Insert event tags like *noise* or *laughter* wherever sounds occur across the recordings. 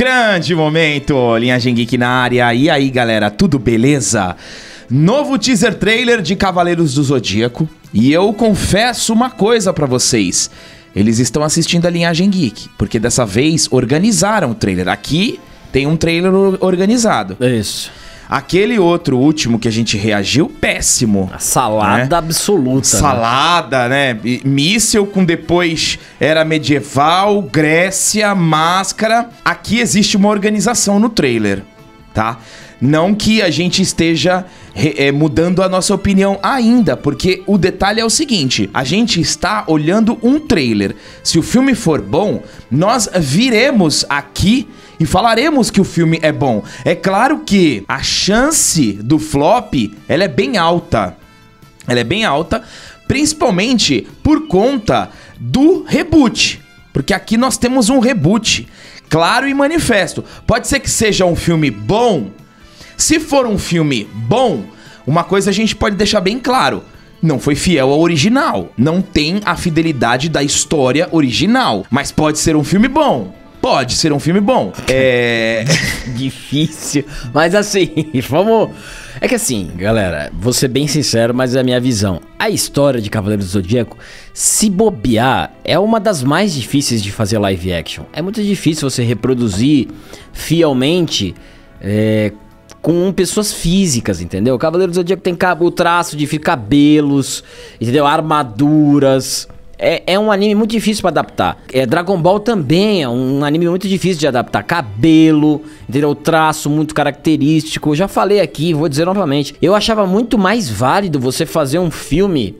Grande momento, Linhagem Geek na área. E aí, galera, tudo beleza? Novo teaser trailer de Cavaleiros do Zodíaco. E eu confesso uma coisa para vocês. Eles estão assistindo a Linhagem Geek, porque dessa vez organizaram o trailer. Aqui tem um trailer organizado. É isso. Aquele outro último que a gente reagiu, péssimo. A salada né? absoluta. Né? Salada, né? né? Míssel com depois era medieval, Grécia, máscara. Aqui existe uma organização no trailer, tá? Não que a gente esteja é, mudando a nossa opinião ainda, porque o detalhe é o seguinte: a gente está olhando um trailer. Se o filme for bom, nós viremos aqui e falaremos que o filme é bom. É claro que a chance do flop, ela é bem alta. Ela é bem alta, principalmente por conta do reboot, porque aqui nós temos um reboot claro e manifesto. Pode ser que seja um filme bom. Se for um filme bom, uma coisa a gente pode deixar bem claro, não foi fiel ao original. Não tem a fidelidade da história original. Mas pode ser um filme bom. Pode ser um filme bom. É. *laughs* Difícil. Mas assim, *laughs* vamos. É que assim, galera, vou ser bem sincero, mas é a minha visão. A história de Cavaleiros do Zodíaco, se bobear, é uma das mais difíceis de fazer live action. É muito difícil você reproduzir fielmente. É, com pessoas físicas, entendeu? Cavaleiros do Zodíaco tem o traço de cabelos, entendeu? Armaduras. É, é um anime muito difícil para adaptar. É, Dragon Ball também é um anime muito difícil de adaptar. Cabelo, entendeu? Traço muito característico. Eu já falei aqui, vou dizer novamente. Eu achava muito mais válido você fazer um filme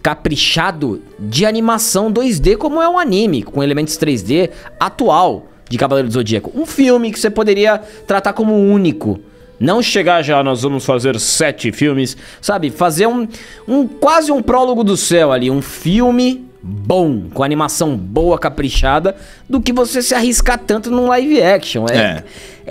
caprichado de animação 2D como é um anime, com elementos 3D atual de Cavaleiro do Zodíaco. Um filme que você poderia tratar como único. Não chegar já, nós vamos fazer sete filmes, sabe? Fazer um, um quase um prólogo do céu ali, um filme bom, com animação boa, caprichada, do que você se arriscar tanto num live action. É, é.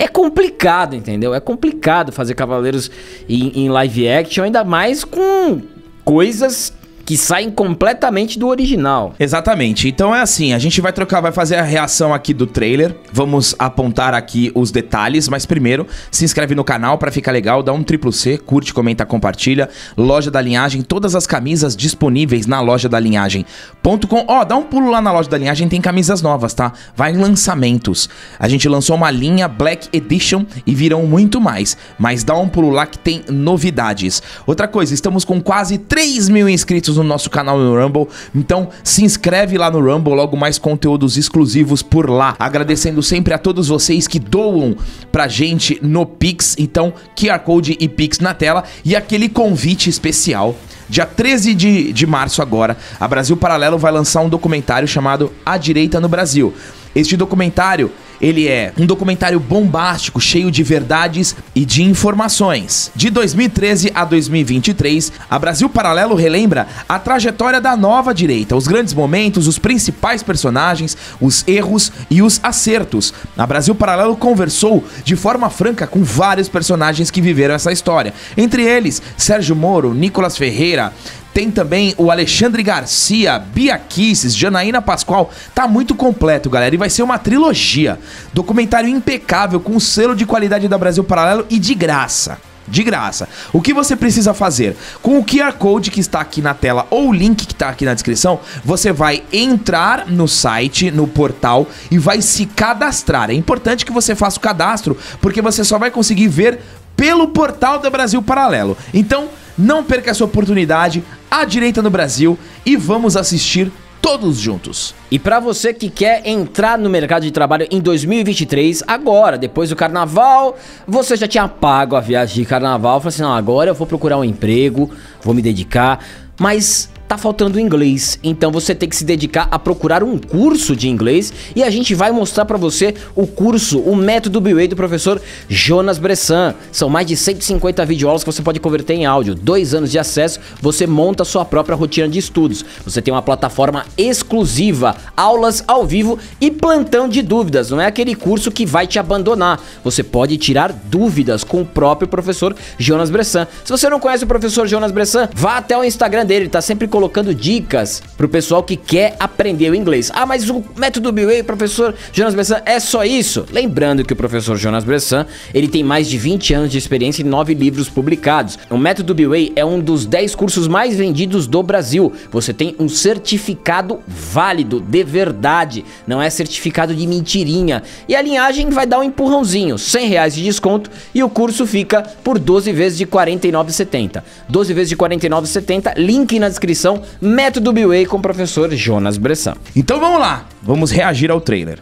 é complicado, entendeu? É complicado fazer Cavaleiros em, em live action, ainda mais com coisas que saem completamente do original. Exatamente. Então é assim, a gente vai trocar, vai fazer a reação aqui do trailer. Vamos apontar aqui os detalhes, mas primeiro se inscreve no canal para ficar legal, dá um triplo C, curte, comenta, compartilha. Loja da Linhagem, todas as camisas disponíveis na loja da linhagem.com. Ó, oh, dá um pulo lá na loja da Linhagem, tem camisas novas, tá? Vai em lançamentos. A gente lançou uma linha Black Edition e virão muito mais, mas dá um pulo lá que tem novidades. Outra coisa, estamos com quase 3 mil inscritos no nosso canal no Rumble. Então se inscreve lá no Rumble, logo mais conteúdos exclusivos por lá. Agradecendo sempre a todos vocês que doam pra gente no Pix. Então, QR Code e Pix na tela. E aquele convite especial. Dia 13 de, de março agora, a Brasil Paralelo vai lançar um documentário chamado A Direita no Brasil. Este documentário ele é um documentário bombástico, cheio de verdades e de informações. De 2013 a 2023, a Brasil Paralelo relembra a trajetória da nova direita, os grandes momentos, os principais personagens, os erros e os acertos. A Brasil Paralelo conversou de forma franca com vários personagens que viveram essa história, entre eles Sérgio Moro, Nicolas Ferreira, tem também o Alexandre Garcia, Bia Kisses, Janaína Pascoal. Tá muito completo, galera. E vai ser uma trilogia. Documentário impecável, com selo de qualidade da Brasil Paralelo e de graça. De graça. O que você precisa fazer? Com o QR Code que está aqui na tela ou o link que está aqui na descrição, você vai entrar no site, no portal e vai se cadastrar. É importante que você faça o cadastro, porque você só vai conseguir ver pelo portal da Brasil Paralelo. Então, não perca essa oportunidade, à direita no Brasil, e vamos assistir todos juntos. E para você que quer entrar no mercado de trabalho em 2023, agora, depois do carnaval, você já tinha pago a viagem de carnaval, falou assim: "Não, agora eu vou procurar um emprego, vou me dedicar". Mas tá faltando inglês. Então você tem que se dedicar a procurar um curso de inglês e a gente vai mostrar para você o curso, o método BWay do professor Jonas Bressan. São mais de 150 videoaulas que você pode converter em áudio. Dois anos de acesso, você monta a sua própria rotina de estudos. Você tem uma plataforma exclusiva, aulas ao vivo e plantão de dúvidas. Não é aquele curso que vai te abandonar. Você pode tirar dúvidas com o próprio professor Jonas Bressan. Se você não conhece o professor Jonas Bressan, vá até o Instagram dele, Ele tá sempre colocando dicas pro pessoal que quer aprender o inglês. Ah, mas o método Biway, professor Jonas Bressan, é só isso? Lembrando que o professor Jonas Bressan, ele tem mais de 20 anos de experiência e 9 livros publicados. O método Biway é um dos 10 cursos mais vendidos do Brasil. Você tem um certificado válido, de verdade, não é certificado de mentirinha. E a linhagem vai dar um empurrãozinho, 100 reais de desconto e o curso fica por 12 vezes de 49,70. 12 vezes de 49,70, link na descrição Educação, Método B-Way com o professor Jonas Bressan. Então vamos lá, vamos reagir ao trailer.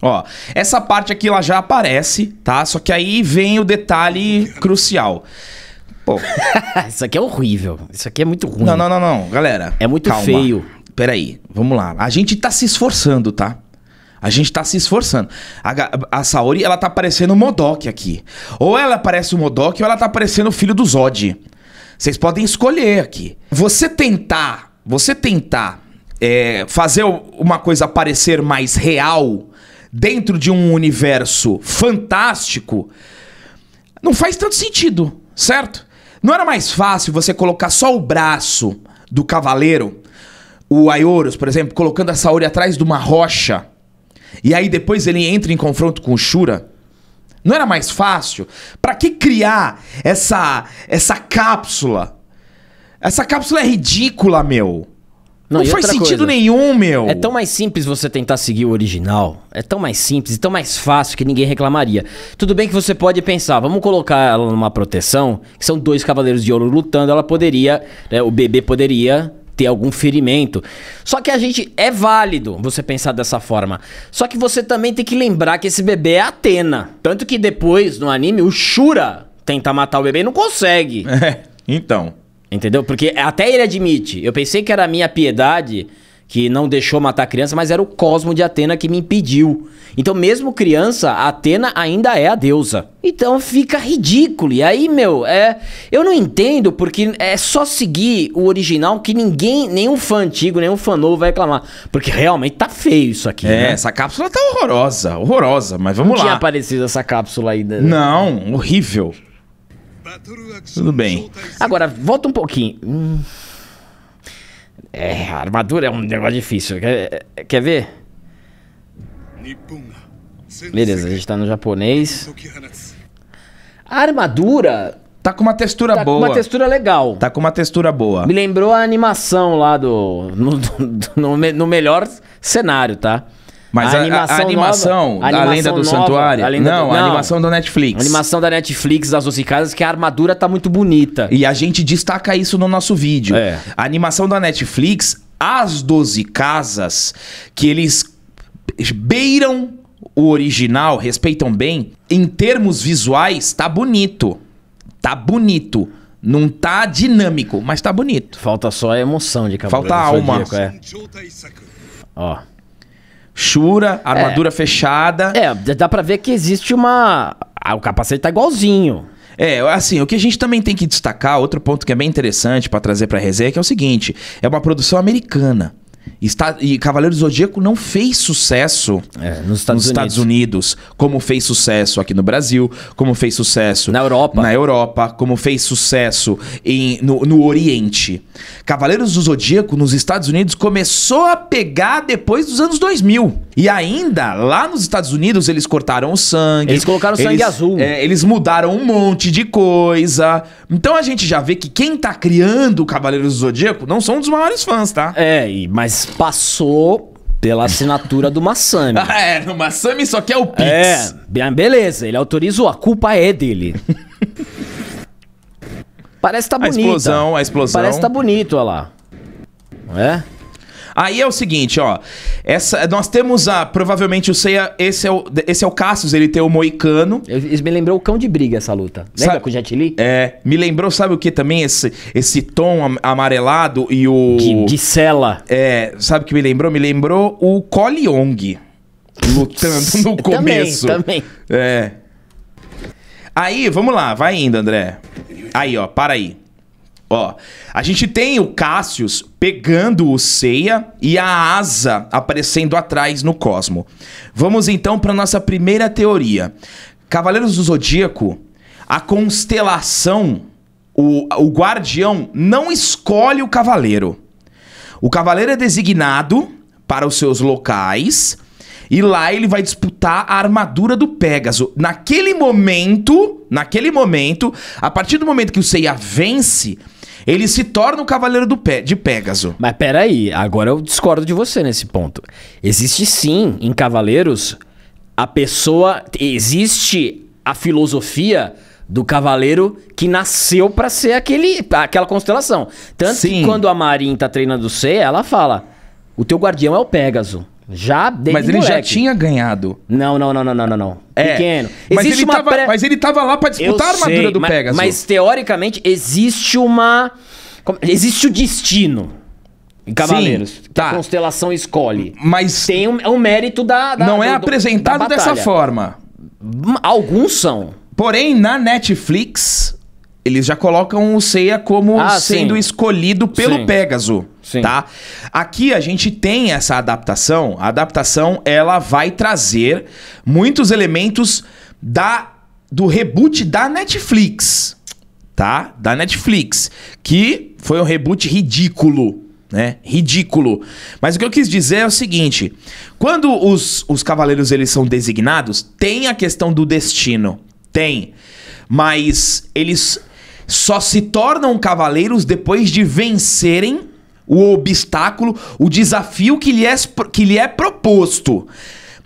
Ó, essa parte aqui ela já aparece, tá? Só que aí vem o detalhe crucial. Pô. *laughs* Isso aqui é horrível. Isso aqui é muito ruim. Não, não, não, não. Galera. É muito calma. feio. Peraí, vamos lá. A gente tá se esforçando, tá? A gente tá se esforçando. A, a Saori, ela tá parecendo o Modok aqui. Ou ela parece o Modok, ou ela tá parecendo o filho do Zod. Vocês podem escolher aqui. Você tentar, você tentar é, fazer uma coisa parecer mais real dentro de um universo fantástico, não faz tanto sentido, certo? Não era mais fácil você colocar só o braço do cavaleiro, o Aioros, por exemplo, colocando a Saori atrás de uma rocha e aí depois ele entra em confronto com o Shura. Não era mais fácil? Para que criar essa essa cápsula? Essa cápsula é ridícula, meu. Não, não faz sentido coisa, nenhum, meu. É tão mais simples você tentar seguir o original. É tão mais simples e tão mais fácil que ninguém reclamaria. Tudo bem que você pode pensar, vamos colocar ela numa proteção, que são dois cavaleiros de ouro lutando, ela poderia, né, o bebê poderia ter algum ferimento. Só que a gente é válido você pensar dessa forma. Só que você também tem que lembrar que esse bebê é Atena. Tanto que depois, no anime, o Shura tenta matar o bebê e não consegue. *laughs* É, então. Entendeu? Porque até ele admite. Eu pensei que era a minha piedade que não deixou matar a criança, mas era o cosmo de Atena que me impediu. Então, mesmo criança, Atena ainda é a deusa. Então fica ridículo. E aí, meu, é. Eu não entendo porque é só seguir o original que ninguém, nenhum fã antigo, nenhum fã novo vai reclamar. Porque realmente tá feio isso aqui. É, né? essa cápsula tá horrorosa, horrorosa, mas vamos não lá. Não tinha aparecido essa cápsula ainda. Né? Não, horrível. Tudo bem. Agora, volta um pouquinho. Hum. É, armadura é um negócio difícil. Quer, quer ver? Beleza, a gente tá no japonês. A armadura. Tá com uma textura tá boa. Tá com uma textura legal. Tá com uma textura boa. Me lembrou a animação lá do. No, do, no, no melhor cenário, tá? Mas a, a, animação, a, a animação, nova, da Lenda do nova, Santuário. A lenda não, do, não, a animação da Netflix. A animação da Netflix das casas que a armadura tá muito bonita. E a gente destaca isso no nosso vídeo. É. A animação da Netflix, as 12 casas, que eles beiram o original, respeitam bem, em termos visuais, tá bonito. Tá bonito. Não tá dinâmico, mas tá bonito. Falta só a emoção de Cavaleiro Falta alma. é. Ó. Shura, armadura é. fechada. É, dá pra ver que existe uma. Ah, o capacete tá igualzinho. É, assim, o que a gente também tem que destacar, outro ponto que é bem interessante para trazer pra resenha, é que é o seguinte: é uma produção americana. Está, e Cavaleiro do Zodíaco não fez sucesso é, nos, Estados, nos Unidos. Estados, Unidos. como fez sucesso aqui no Brasil, como fez sucesso na Europa, na Europa como fez sucesso em, no, no Oriente. Cavaleiros do Zodíaco nos Estados Unidos começou a pegar depois dos anos 2000. E ainda, lá nos Estados Unidos, eles cortaram o sangue. Eles colocaram eles, sangue azul. É, eles mudaram um monte de coisa. Então a gente já vê que quem tá criando Cavaleiros do Zodíaco não são um dos maiores fãs, tá? É, mas passou pela assinatura do Massami. *laughs* Ah, é, o Massami só quer o Pix. É, beleza, ele autorizou, a culpa é dele. *laughs* Parece que tá A explosão, a explosão. Parece que tá bonito, olha lá. É? Aí é o seguinte, ó. Essa, nós temos a. Provavelmente o Seiya. Esse é o, esse é o Cassius, ele tem o Moicano. Isso me lembrou o cão de briga essa luta. Lembra sabe, com o Jet Li? É. Me lembrou, sabe o que também? Esse, esse tom amarelado e o. De, de cela. É. Sabe o que me lembrou? Me lembrou o Coliong. Lutando no começo. também, também. É. Aí, vamos lá, vai indo, André. Aí, ó, para aí. Ó, a gente tem o Cassius pegando o Seiya e a Asa aparecendo atrás no Cosmo. Vamos então para nossa primeira teoria. Cavaleiros do Zodíaco, a constelação, o, o guardião não escolhe o cavaleiro. O cavaleiro é designado para os seus locais e lá ele vai disputar a armadura do Pégaso. Naquele momento, naquele momento, a partir do momento que o Seiya vence, ele se torna o cavaleiro do pé, de Pégaso. Mas peraí, agora eu discordo de você nesse ponto. Existe sim, em Cavaleiros, a pessoa. Existe a filosofia do cavaleiro que nasceu para ser aquele, aquela constelação. Tanto Sim. que quando a Marin tá treinando o C, ela fala: "O teu guardião é o Pégaso". Já desde Mas ele moleque. já tinha ganhado. Não, não, não, não, não, não, É. Pequeno. Mas ele, tava, pré... mas ele tava lá para disputar sei, a armadura do mas, Pegasus. Mas teoricamente existe uma. Existe o destino. Cavaleiros. Sim, tá. a constelação escolhe. Mas. Tem um, é um mérito da. da não é do, é apresentado dessa forma. Alguns são. Porém, na Netflix, eles já colocam o Seiya como ah, sendo sim. escolhido pelo sim. Pegasus. Sim. tá? Aqui a gente tem essa adaptação. A adaptação ela vai trazer muitos elementos da do reboot da Netflix, tá? Da Netflix, que foi um reboot ridículo, né? Ridículo. Mas o que eu quis dizer é o seguinte: quando os, os cavaleiros eles são designados, tem a questão do destino, tem. Mas eles só se tornam cavaleiros depois de vencerem o obstáculo, o desafio que lhe é, que lhe é proposto.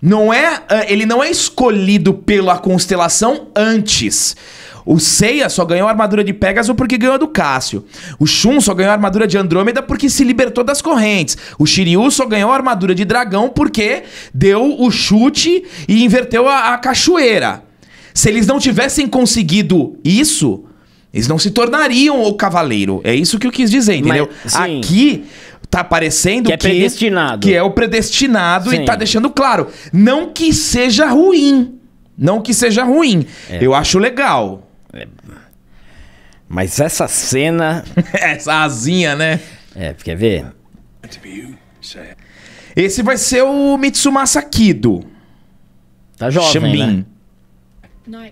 Não é, ah, ele não é escolhido pela constelação antes. O Seiya só ganhou a armadura de Pégaso porque ganhou do Cássio. O Shun só ganhou a armadura de Andrômeda porque se libertou das correntes. O Shiryu só ganhou a armadura de dragão porque deu o chute e inverteu a, a cachoeira. Se eles não tivessem conseguido isso, eles não se tornariam o cavaleiro. É isso que eu quis dizer, entendeu? Mas, Aqui tá aparecendo que é que, predestinado. que é o predestinado sim. e tá deixando claro. Não que seja ruim. Não que seja ruim. É. Eu acho legal. É. Mas essa cena. *laughs* essa asinha, né? É, quer ver? Esse vai ser o Mitsumasa Kido. Tá jovem. Shamin. Né?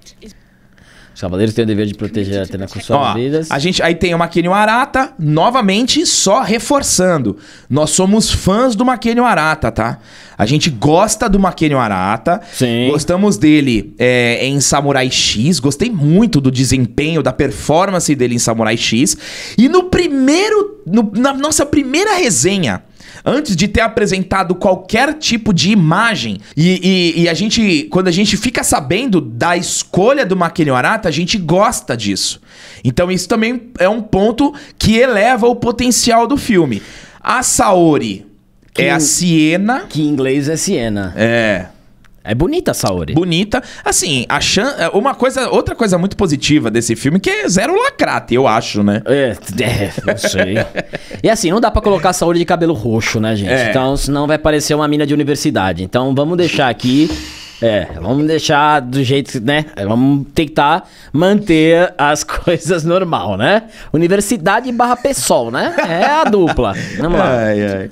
Os cavaleiros têm o dever de proteger a terra com suas vidas. A gente aí tem o Maquênio Arata, novamente só reforçando. Nós somos fãs do Maquênio Arata, tá? A gente gosta do Maquênio Arata. Sim. Gostamos dele é, em Samurai X. Gostei muito do desempenho, da performance dele em Samurai X. E no primeiro. No, na nossa primeira resenha antes de ter apresentado qualquer tipo de imagem. E, e, e a gente, quando a gente fica sabendo da escolha do Maquilhão Arata, a gente gosta disso. Então isso também é um ponto que eleva o potencial do filme. A Saori que é a Siena. Que em inglês é Siena. É. É bonita a Saori. Bonita. Assim, a chan... É, uma coisa, outra coisa muito positiva desse filme que é zero lacrate, eu acho, né? É, *laughs* é não sei. e assim, não dá para colocar a Saori de cabelo roxo, né, gente? É. Então, senão vai parecer uma mina de universidade. Então, vamos deixar aqui é, vamos deixar do jeito, né? Vamos tentar manter as *laughs* coisas normal, né? Universidade barra pessoal, né? É a dupla. Vamos lá. Ai, ai.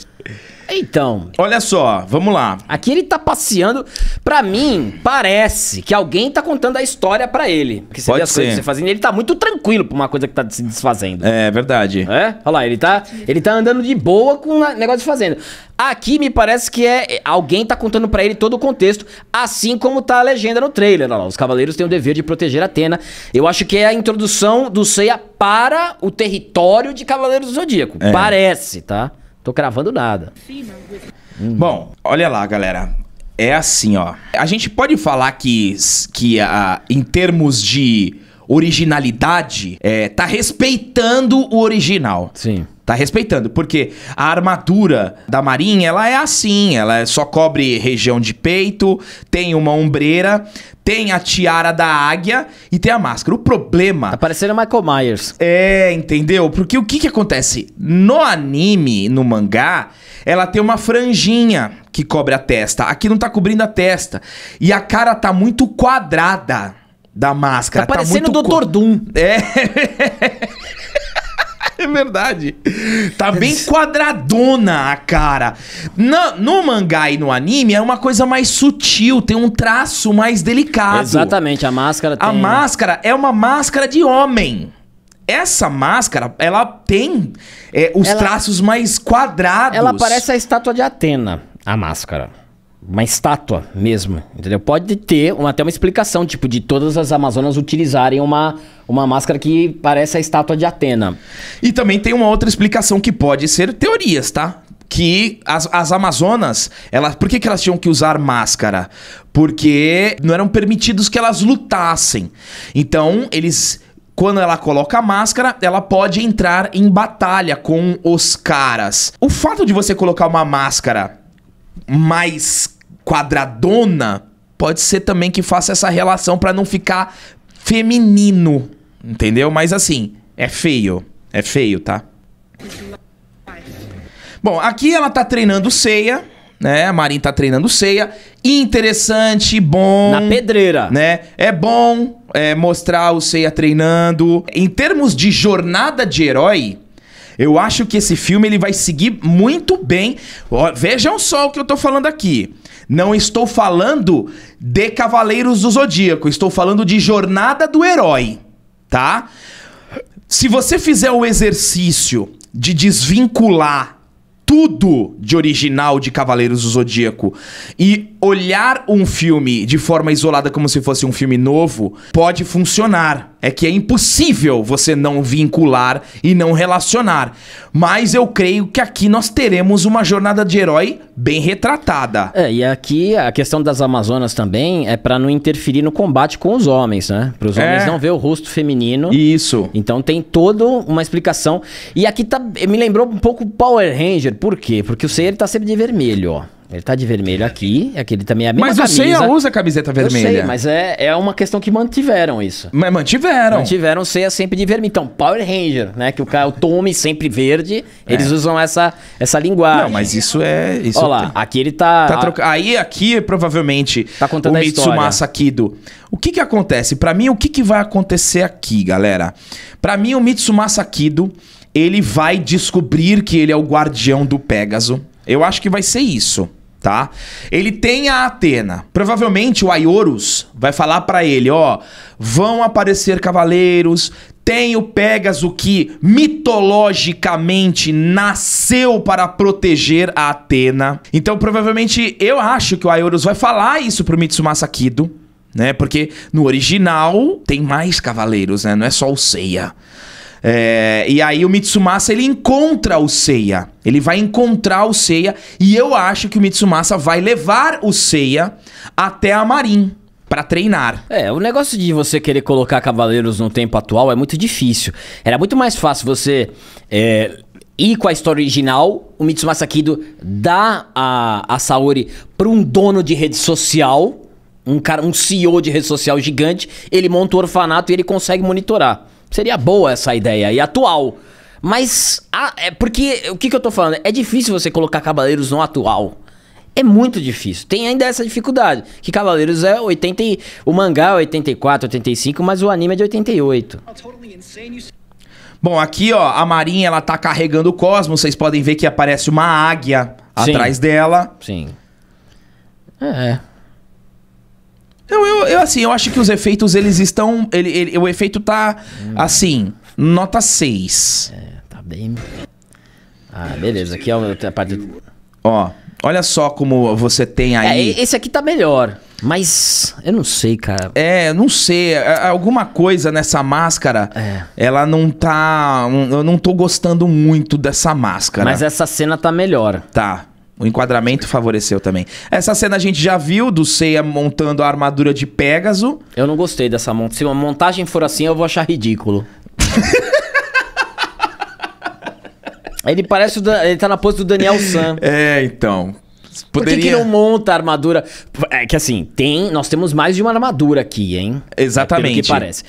Então. Olha só, vamos lá. Aqui ele tá passeando. Pra mim, parece que alguém tá contando a história pra ele. Que você Pode vê as ser. coisas que você fazendo. Ele tá muito tranquilo pra uma coisa que tá se desfazendo. É, verdade. É? Olha lá, ele tá, ele tá andando de boa com o negócio de fazenda. Aqui me parece que é alguém tá contando pra ele todo o contexto, assim como tá a legenda no trailer. Olha lá, os cavaleiros têm o dever de proteger Atena. Eu acho que é a introdução do Ceia para o território de Cavaleiros do Zodíaco. É. Parece, tá? Tô cravando nada. Hum. Bom, olha lá, galera. É assim, ó. A gente pode falar que, que a, em termos de originalidade, é, tá respeitando o original. Sim. Tá respeitando, porque a armadura da Marinha, ela é assim, ela é só cobre região de peito, tem uma ombreira, tem a tiara da águia e tem a máscara. O problema... Tá parecendo Michael Myers. É, entendeu? Porque o que que acontece? No anime, no mangá, ela tem uma franjinha que cobre a testa. Aqui não tá cobrindo a testa. E a cara tá muito quadrada da máscara. Tá, tá parecendo tá o Dr. Doom. É... *laughs* *laughs* é verdade. Tá bem quadradona a cara. no mangá e no anime é uma coisa mais sutil, tem um traço mais delicado. Exatamente, a máscara tem... A máscara é uma máscara de homem essa máscara, ela tem é, os ela, traços mais quadrados. Ela parece a estátua de Atena, a máscara uma estátua mesmo, entendeu? Pode ter uma, até uma explicação, tipo, de todas as Amazonas utilizarem uma, uma máscara que parece a estátua de Atena. E também tem uma outra explicação que pode ser teorias, tá? Que as, as Amazonas, elas, por que, que elas tinham que usar máscara? Porque não eram permitidos que elas lutassem. Então, eles quando ela coloca a máscara, ela pode entrar em batalha com os caras. O fato de você colocar uma máscara mais quadradona, pode ser também que faça essa relação para não ficar feminino, entendeu? Mas assim, é feio. É feio, tá? Bom, aqui ela tá treinando ceia, né? A Marin tá treinando ceia. Interessante, bom. Na pedreira. Né? É bom é, mostrar o ceia treinando. Em termos de jornada de herói, eu acho que esse filme ele vai seguir muito bem. Ó, vejam só o que eu tô falando aqui. Não estou falando de Cavaleiros do Zodíaco, estou falando de Jornada do Herói, tá? Se você fizer o exercício de desvincular tudo de original de Cavaleiros do Zodíaco e olhar um filme de forma isolada como se fosse um filme novo, pode funcionar é que é impossível você não vincular e não relacionar. Mas eu creio que aqui nós teremos uma jornada de herói bem retratada. É, e aqui a questão das Amazonas também é para não interferir no combate com os homens, né? Para os é. homens é. não ver o rosto feminino. Isso. Então tem toda uma explicação. E aqui tá, me lembrou um pouco Power Ranger. Por quê? Porque o Seiya ele tá sempre de vermelho, ó. Ele tá de vermelho aqui, Aqui é ele também é a mesma mas camisa. Mas o Ceia usa camiseta vermelha. Eu sei, mas é, é uma questão que mantiveram isso. Mas mantiveram. Mantiveram o sempre de vermelho. Então, Power Ranger, né? Que o cara, o Tommy sempre verde, é. eles usam essa, essa linguagem. Não, mas isso é... Isso Olha lá, aqui ele tá... tá troca... Aí, aqui, provavelmente, tá contando o Mitsumasa Kido. O que que acontece? Para mim, o que que vai acontecer aqui, galera? Para mim, o Mitsumasa Kido, ele vai descobrir que ele é o guardião do Pégaso. Eu acho que vai ser isso tá? Ele tem a Atena. Provavelmente o Aiorus vai falar para ele, ó, vão aparecer cavaleiros, tem o Pégaso que mitologicamente nasceu para proteger a Atena. Então provavelmente eu acho que o Aiorus vai falar isso pro Mitsumasa Kido, né? Porque no original tem mais cavaleiros, né? Não é só o Seiya. É, e aí o Mitsumasa ele encontra o Seiya. Ele vai encontrar o Seiya e eu acho que o Mitsumasa vai levar o Seiya até a Marin para treinar. É, o negócio de você querer colocar cavaleiros no tempo atual é muito difícil. Era muito mais fácil você é, ir com a história original, o Mitsumasa Kido dá a, a Saori para um dono de rede social, um cara, um CEO de rede social gigante, ele monta o orfanato e ele consegue monitorar. Seria boa essa ideia e atual. Mas, ah, é porque o que, que eu tô falando? É difícil você colocar Cavaleiros no atual. É muito difícil. Tem ainda essa dificuldade. Que Cavaleiros é 80. o mangá é 84, 85, mas o anime é de 88. Bom, aqui ó, a Marinha ela tá carregando o cosmos. Vocês podem ver que aparece uma águia Sim. atrás dela. Sim. É eu, eu assim, eu acho que os efeitos, eles estão. Ele, ele o efeito tá hum. assim, nota 6. É, tá bem. Ah, beleza. Aqui é a parte. Ó, olha só como você tem é, aí. É, esse aqui tá melhor. Mas eu não sei, cara. É, não sei. É, é, alguma coisa nessa máscara, é. ela não tá. Eu não tô gostando muito dessa máscara. Mas essa cena tá melhor. Tá. O enquadramento favoreceu também. Essa cena a gente já viu do Seiya montando a armadura de Pégaso. Eu não gostei dessa montagem. Se uma montagem for assim, eu vou achar ridículo. *laughs* ele parece. Dan... Ele tá na pose do Daniel San. É, então. Poderia... Por que, que, não monta a armadura? É que assim, tem, nós temos mais de uma armadura aqui, hein? É Exatamente. É que parece.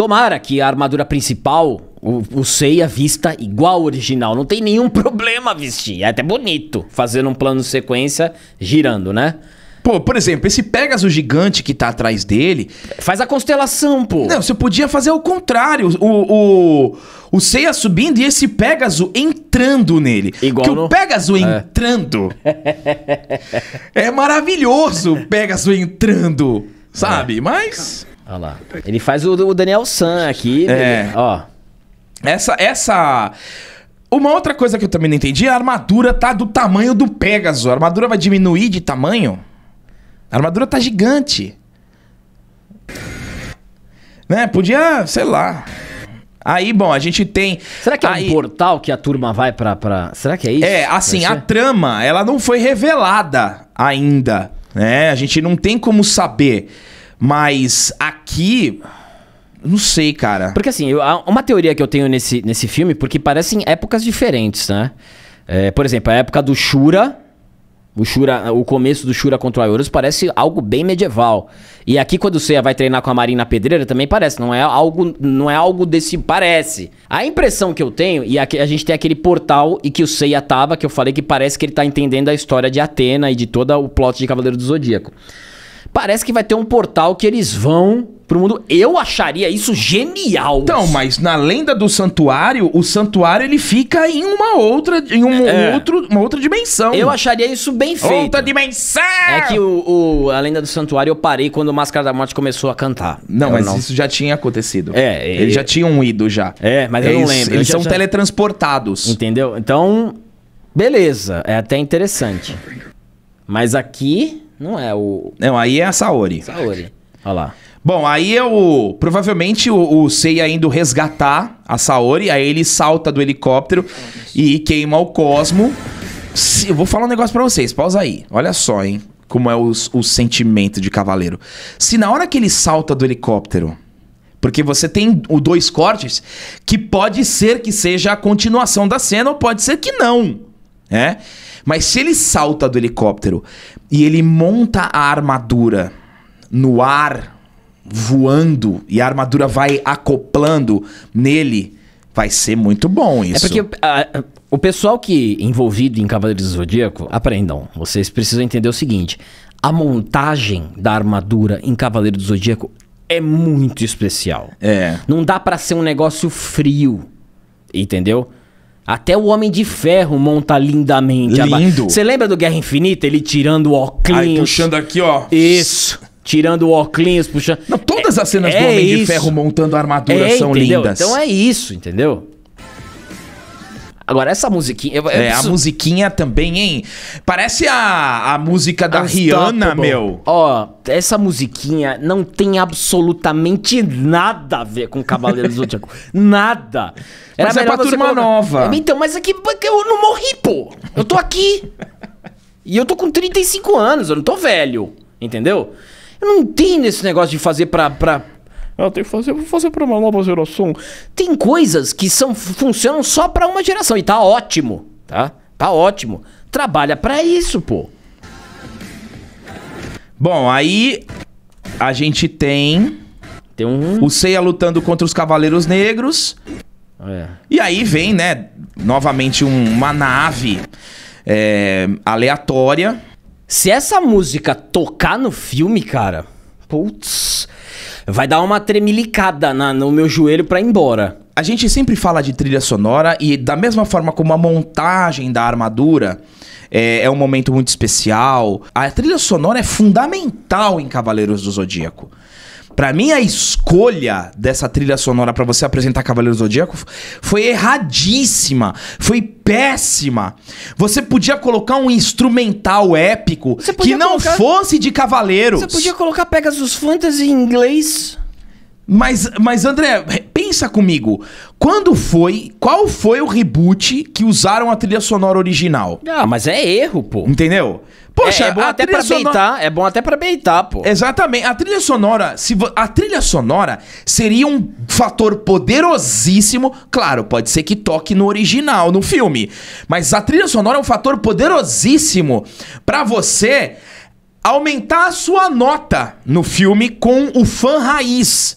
Tomara que a armadura principal, o, o Seiya, vista igual ao original. Não tem nenhum *laughs* problema vestir. É até bonito fazendo um plano de sequência girando, né? Pô, por exemplo, esse Pegasus gigante que tá atrás dele. Faz a constelação, pô. Não, você podia fazer o contrário. O, o, o Seiya subindo e esse Pegasus entrando nele. Igual. Porque no... o Pegasus é. entrando. *laughs* é maravilhoso o Pegasus entrando. Sabe? É. Mas. Olha lá. Ele faz o, o Daniel San aqui. É. Ó. Essa, essa. Uma outra coisa que eu também não entendi, a armadura tá do tamanho do Pegasus. A armadura vai diminuir de tamanho? A armadura tá gigante. Né? Podia, sei lá. Aí, bom, a gente tem. Será que é aí... um portal que a turma vai pra, pra. Será que é isso? É, assim, a trama, ela não foi revelada ainda. Né? A gente não tem como saber. Mas aqui. Não sei, cara. Porque assim, eu, uma teoria que eu tenho nesse, nesse filme, porque parecem épocas diferentes, né? É, por exemplo, a época do Shura. O, Shura, o começo do Shura contra o Aorus parece algo bem medieval. E aqui quando o Seiya vai treinar com a Marina Pedreira também parece, não é algo, não é algo desse parece. A impressão que eu tenho e a gente tem aquele portal e que o Seiya tava, que eu falei que parece que ele tá entendendo a história de Atena e de todo o plot de Cavaleiro do Zodíaco. Parece que vai ter um portal que eles vão pro mundo. Eu acharia isso genial. Então, assim. mas na lenda do santuário, o santuário ele fica em uma outra, em um, é. outro, uma outra dimensão. Eu acharia isso bem feito. Outra dimensão! É que o, o a lenda do santuário eu parei quando o Máscara da Morte começou a cantar. Não, eu mas não... isso já tinha acontecido. É, eles é. já tinham ido já. É, mas eles, eu não lembro. Eles são já... teletransportados. Entendeu? Então, beleza, é até interessante. Mas aqui não é o. Não, aí é a Saori. Saori. Olha lá. Bom, aí é o. Provavelmente o, o Seiya é indo resgatar a Saori, aí ele salta do helicóptero e queima o Cosmo. Se, eu vou falar um negócio pra vocês, pausa aí. Olha só, hein? Como é o, o sentimento de cavaleiro. Se na hora que ele salta do helicóptero. Porque você tem o dois cortes que pode ser que seja a continuação da cena ou pode ser que não. É? Mas se ele salta do helicóptero e ele monta a armadura no ar, voando, e a armadura vai acoplando nele, vai ser muito bom é isso. É porque ah, o pessoal que é envolvido em Cavaleiros do Zodíaco, aprendam, vocês precisam entender o seguinte: a montagem da armadura em Cavaleiro do Zodíaco é muito especial. É. Não dá para ser um negócio frio, entendeu? Até o Homem de Ferro monta lindamente. Lindo. Você lembra do Guerra Infinita? Ele tirando o óculos. puxando aqui, ó. Isso. Tirando o óculos, puxando. Não, todas as cenas é, do Homem de Ferro montando armaduras armadura é, são entendeu? lindas. Então é isso, entendeu? Agora, essa musiquinha. Eu, eu é, preciso... a musiquinha também, hein? Parece a, a música da Rihanna, meu. Ó, essa musiquinha não tem absolutamente nada a ver com Cavaleiros do Zodíaco. *laughs* Nada. Era mas é pra turma colocar... nova. É, então, mas é que eu não morri, pô. Eu tô aqui. e eu tô com 35 anos, eu não tô velho. Entendeu? Eu não entendo esse negócio de fazer pra. pra eu tenho que fazer, vou fazer para uma nova geração. Tem coisas que são, funcionam só para uma geração e tá ótimo, tá? Tá ótimo. Trabalha para isso, pô. Bom, aí a gente tem, tem um... o Seiya lutando contra os Cavaleiros Negros. É. E aí vem, né, novamente um, uma nave é, aleatória. Se essa música tocar no filme, cara, putz, vai dar uma tremilicada na, no meu joelho pra ir embora. A gente sempre fala de trilha sonora e da mesma forma como a montagem da armadura é, é um momento muito especial, a trilha sonora é fundamental em Cavaleiros do Zodíaco. Para mim, a escolha dessa trilha sonora para você apresentar Cavaleiro Zodíaco foi erradíssima, foi péssima. Você podia colocar um instrumental épico que não colocar... fosse de Cavaleiros. Você podia colocar Pegasus Fantasy em inglês. Mas, mas André, pensa comigo. Quando foi? Qual foi o reboot que usaram a trilha sonora original? Ah, mas é erro, pô. Entendeu? Poxa, é, é bom até pra sonora... beitar, é bom até pra beitar, pô. Exatamente. A trilha sonora, se vo... a trilha sonora seria um fator poderosíssimo, claro, pode ser que toque no original, no filme, mas a trilha sonora é um fator poderosíssimo para você aumentar a sua nota no filme com o fã raiz,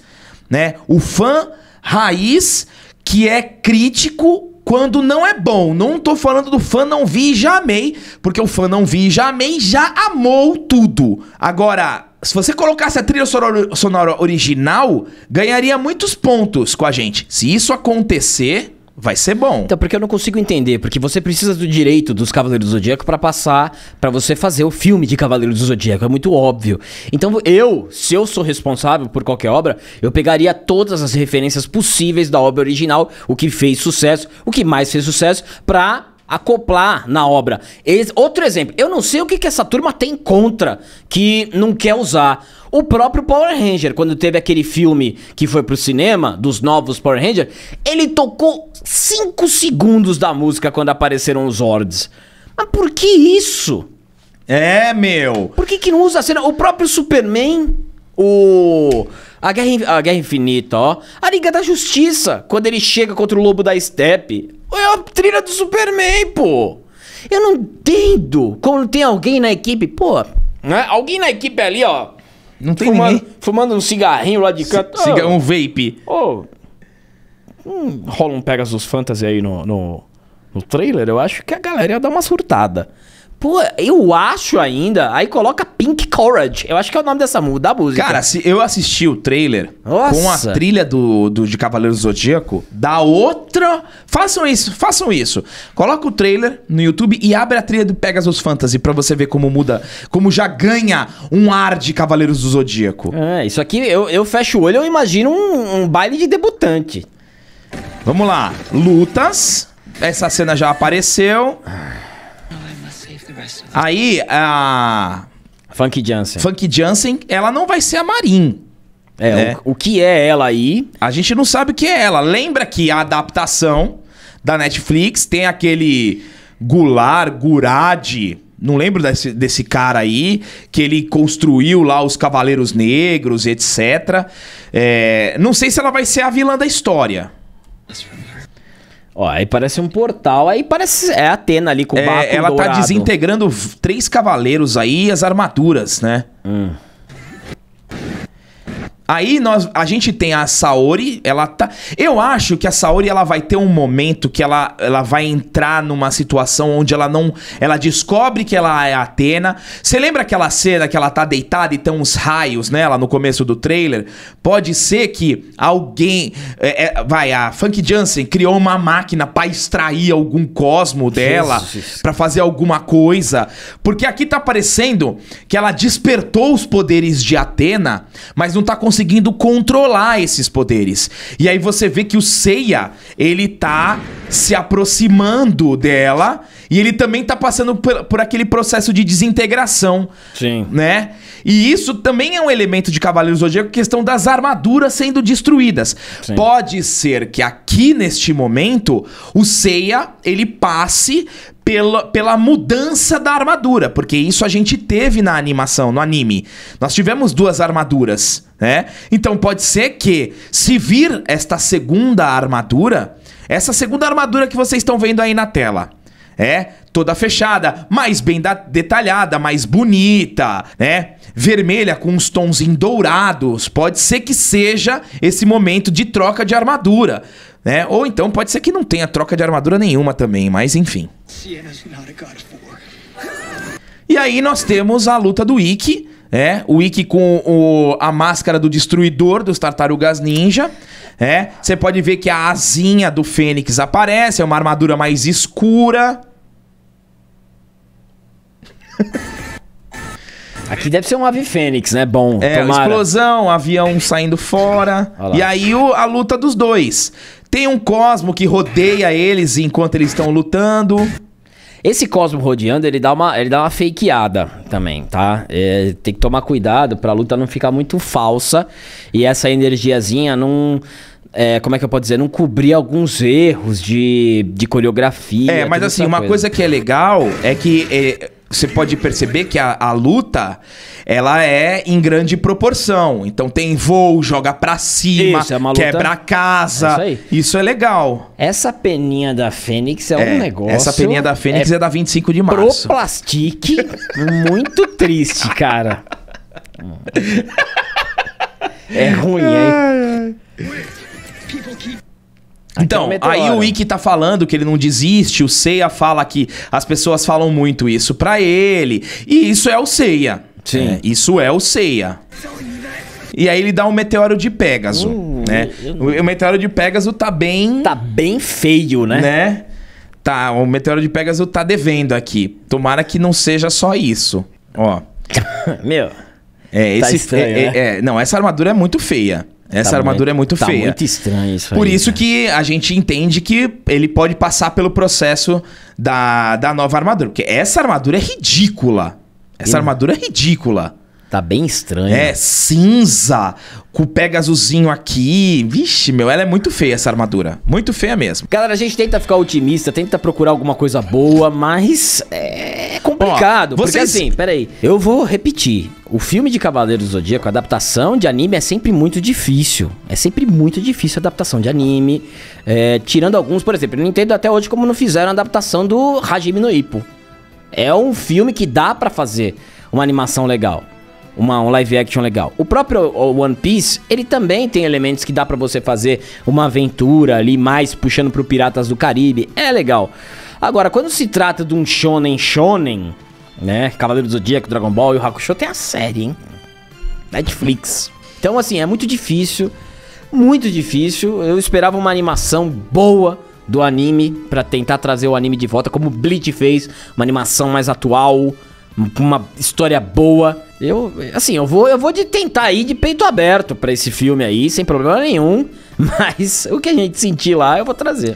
né? O fã raiz que é crítico quando não é bom. Não tô falando do fã não vi e já amei, porque o fã não vi e já amei já amou tudo. Agora, se você colocasse a trilha sonora original, ganharia muitos pontos com a gente. Se isso acontecer, vai ser bom. Então, porque eu não consigo entender, porque você precisa do direito dos Cavaleiros do Zodíaco para passar, para você fazer o filme de Cavaleiros do Zodíaco, é muito óbvio. Então, eu, se eu sou responsável por qualquer obra, eu pegaria todas as referências possíveis da obra original, o que fez sucesso, o que mais fez sucesso, pra acoplar na obra. Esse, outro exemplo, eu não sei o que, que essa turma tem contra que não quer usar. O próprio Power Ranger, quando teve aquele filme que foi pro cinema, dos novos Power Ranger, ele tocou 5 segundos da música quando apareceram os Hordes. Mas por que isso? É, meu! Por que, que não usa a cena? O próprio Superman, o. A Guerra, a Guerra Infinita, ó. A Liga da Justiça, quando ele chega contra o Lobo da Steppe. É a trilha do Superman, pô. Eu não entendo como tem alguém na equipe, pô. Né? Alguém na equipe ali, ó. Não tem fumando, ninguém. Fumando um cigarrinho lá de canto. C oh, um vape. Oh, hum, rola um Pegasus Fantasy aí no, no, no trailer. Eu acho que a galera ia dar uma surtada. Pô, eu acho ainda. Aí coloca Pink Courage. Eu acho que é o nome dessa da música. Cara, se eu assisti o trailer Nossa. com a trilha do, do de Cavaleiro Zodíaco, da outra. Façam isso, façam isso. Coloca o trailer no YouTube e abre a trilha do Pegasus Fantasy para você ver como muda, como já ganha um ar de Cavaleiros do Zodíaco. É, isso aqui eu, eu fecho o olho, eu imagino um, um baile de debutante. Vamos lá, lutas. Essa cena já apareceu. Ah. Aí a. Funk Jansen. Funk Jansen, ela não vai ser a Marin. É, né? o, o que é ela aí? A gente não sabe o que é ela. Lembra que a adaptação da Netflix tem aquele Gular, Gurad, não lembro desse, desse cara aí, que ele construiu lá os Cavaleiros Negros, etc. É, não sei se ela vai ser a vilã da história. Ó, aí parece um portal, aí parece é a Atena ali com o é, Ela tá dourado. tá desintegrando três cavaleiros aí e as armaduras, né? Hum. Aí nós, a gente tem a Saori, ela tá. Eu acho que a Saori ela vai ter um momento que ela, ela vai entrar numa situação onde ela não. Ela descobre que ela é Atena. Você lembra aquela cena que ela tá deitada e tem uns raios nela né, no começo do trailer? Pode ser que alguém. É, é, vai, a Funk Jansen criou uma máquina para extrair algum cosmo dela, para fazer alguma coisa. Porque aqui tá parecendo que ela despertou os poderes de Atena, mas não tá conseguindo conseguindo controlar esses poderes. E aí você vê que o Seiya, ele tá se aproximando dela e ele também tá passando por, por aquele processo de desintegração. Sim. Né? E isso também é um elemento de Cavaleiro Zodíaco, questão das armaduras sendo destruídas. Sim. Pode ser que aqui neste momento o Seiya, ele passe pela, pela mudança da armadura, porque isso a gente teve na animação, no anime. Nós tivemos duas armaduras, né? Então pode ser que, se vir esta segunda armadura, essa segunda armadura que vocês estão vendo aí na tela. É, toda fechada, mais bem detalhada, mais bonita, né? Vermelha com uns tons em dourados. Pode ser que seja esse momento de troca de armadura. Né? Ou então pode ser que não tenha troca de armadura nenhuma também, mas enfim. E aí nós temos a luta do Ikki, é, o Ikki com o, a máscara do destruidor dos tartarugas ninja. É, você pode ver que a asinha do Fênix aparece, é uma armadura mais escura. Aqui deve ser um ave fênix, né? Bom, é, tomara. explosão, avião saindo fora. E aí o, a luta dos dois. Tem um cosmo que rodeia eles enquanto eles estão lutando. Esse Cosmo rodeando, ele dá uma, ele dá uma fakeada também, tá? É, tem que tomar cuidado pra luta não ficar muito falsa e essa energiazinha não. É, como é que eu posso dizer? Não cobrir alguns erros de, de coreografia. É, mas assim, uma coisa. coisa. que é legal é que. É você pode perceber que a, a, luta ela é em grande proporção. Então tem voo, joga pra cima, isso, é luta... quebra a casa. É isso, isso, é legal. Essa peninha da Fênix é, é um negócio. Essa peninha da Fênix é, é da 25 de março. Pro plastique, muito triste, cara. é ruim, hein? Então, é aí o Wiki tá falando que ele não desiste, o Seiya fala que as pessoas falam muito isso pra ele, e isso é o Seiya. Sim. É, isso é o Seiya. E aí ele dá um meteoro de Pégaso, uh, né? O meteoro de Pégaso tá bem... Tá bem feio, né? Né? Tá, o meteoro de Pégaso tá devendo aqui. Tomara que não seja só isso. Ó. *laughs* Meu... É, tá esse, estranho, é, né? é, é não, essa armadura é muito feia. Essa tá armadura muito, é muito tá feia. muito estranho isso Por aí, isso né? que a gente entende que ele pode passar pelo processo da, da nova armadura. Porque essa armadura é ridícula. Essa armadura é ridícula. Tá bem estranho. É, cinza, com o pegasuzinho aqui. Vixe, meu, ela é muito feia essa armadura. Muito feia mesmo. Galera, a gente tenta ficar otimista, tenta procurar alguma coisa boa, mas é complicado. Ó, vocês... Porque assim, peraí, eu vou repetir. O filme de Cavaleiros do Zodíaco, a adaptação de anime é sempre muito difícil. É sempre muito difícil a adaptação de anime. É, tirando alguns, por exemplo, eu não entendo até hoje como não fizeram a adaptação do Hajime no Ippo. É um filme que dá para fazer uma animação legal uma, um live action legal. O próprio One Piece, ele também tem elementos que dá para você fazer uma aventura ali, mais puxando pro Piratas do Caribe. É legal. Agora, quando se trata de um shonen shonen, né? Cavaleiro do Zodíaco, Dragon Ball e o Hakusho tem a série, hein? Netflix. Então, assim, é muito difícil. Muito difícil. Eu esperava uma animação boa do anime para tentar trazer o anime de volta, como Bleach fez, uma animação mais atual, uma história boa. Eu, assim, eu vou, eu vou de tentar ir de peito aberto para esse filme aí, sem problema nenhum. *laughs* Mas o que a gente sentir lá, eu vou trazer.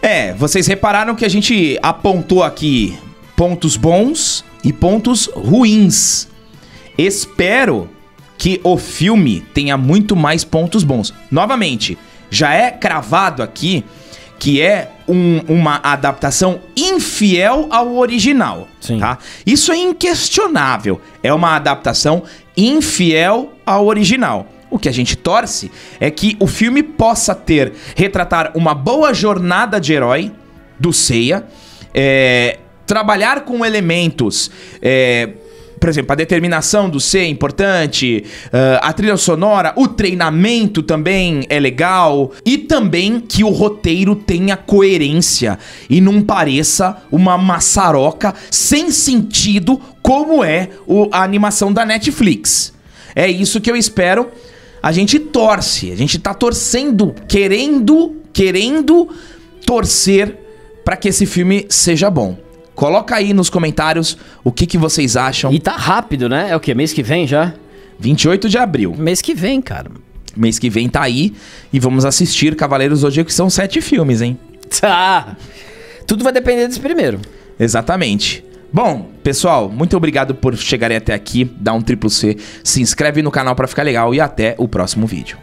É, vocês repararam que a gente apontou aqui pontos bons e pontos ruins. Espero que o filme tenha muito mais pontos bons. Novamente, já é cravado aqui que é um, uma adaptação infiel ao original. Sim. Tá? Isso é inquestionável. É uma adaptação infiel ao original. O que a gente torce é que o filme possa ter, retratar uma boa jornada de herói do Seiya, é, trabalhar com elementos é, por exemplo, a determinação do ser é importante, ah, a trilha sonora, o treinamento também é legal, e também que o roteiro tenha coerência e não pareça uma maçaroca sem sentido como é a animação da Netflix. É isso que eu espero. A gente torce, a gente tá torcendo, querendo, querendo torcer para que esse filme seja bom. Coloca aí nos comentários o que, que vocês acham. E tá rápido, né? É o que? Mês que vem já? 28 de abril. Mês que vem, cara. Mês que vem tá aí e vamos assistir Cavaleiros do que são sete filmes, hein? Tá. Tudo vai depender desse primeiro. Exatamente. Bom, pessoal, muito obrigado por chegarem até aqui. Dá um triplo C, se inscreve no canal para ficar legal e até o próximo vídeo.